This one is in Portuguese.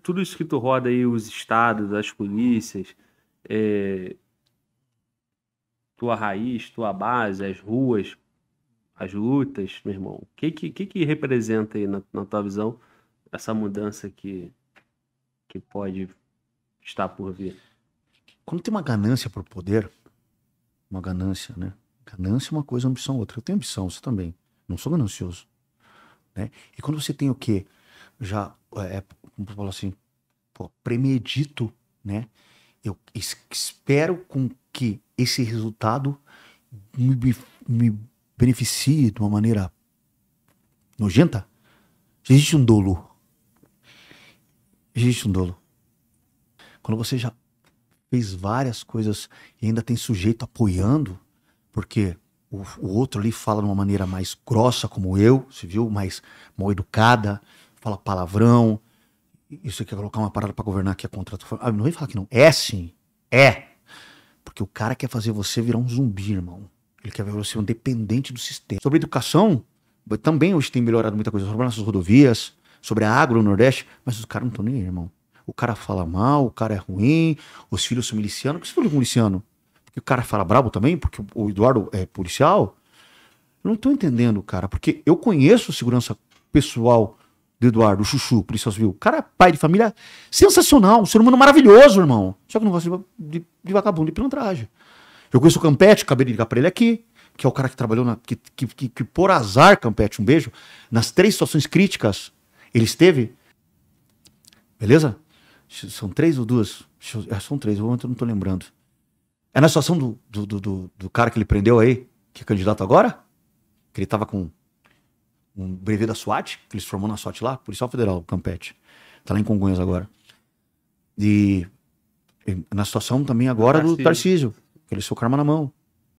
tudo isso que tu roda aí, os estados, as polícias, é, tua raiz, tua base, as ruas, as lutas, meu irmão, o que, que, que, representa aí na, na tua visão essa mudança que, que pode estar por vir? Quando tem uma ganância por poder, uma ganância, né? Ganância é uma coisa, ambição é outra. Eu tenho ambição, você também. Não sou ganancioso. Né? E quando você tem o quê? Já é, falou assim, pô, premedito, né? Eu espero com que esse resultado me, me beneficie de uma maneira nojenta. Existe um dolo. Existe um dolo. Quando você já fez várias coisas e ainda tem sujeito apoiando, porque o, o, outro ali fala de uma maneira mais grossa, como eu, você viu? Mais mal educada, fala palavrão, isso quer é colocar uma parada para governar que é contrato. Ah, não vem falar que não. É sim. É. Porque o cara quer fazer você virar um zumbi, irmão. Ele quer ver você um dependente do sistema. Sobre educação, também hoje tem melhorado muita coisa. Sobre nossas rodovias, sobre a agro no Nordeste. Mas os caras não estão nem aí, irmão. O cara fala mal, o cara é ruim, os filhos são milicianos. Por que você falou com miliciano? Porque o cara fala brabo também, porque o Eduardo é policial. Eu não tô entendendo, cara, porque eu conheço segurança pessoal do Eduardo, o Chuchu, policial viu. Cara, pai de família sensacional, um ser humano maravilhoso, irmão. Só que não gosta de, de, de vagabundo de pilantragem. Eu conheço o Campete, acabei de ligar pra ele aqui, que é o cara que trabalhou na. Que, que, que, que por azar, Campete, um beijo. Nas três situações críticas, ele esteve. Beleza? São três ou duas? É, são três, eu não tô lembrando. É na situação do, do, do, do cara que ele prendeu aí, que é candidato agora? Que ele tava com um brevet da SWAT, que ele se formou na SWAT lá, Policial Federal, Campete. Tá lá em Congonhas agora. E, e na situação também agora Tarcísio. do Tarcísio, que ele socou arma na mão.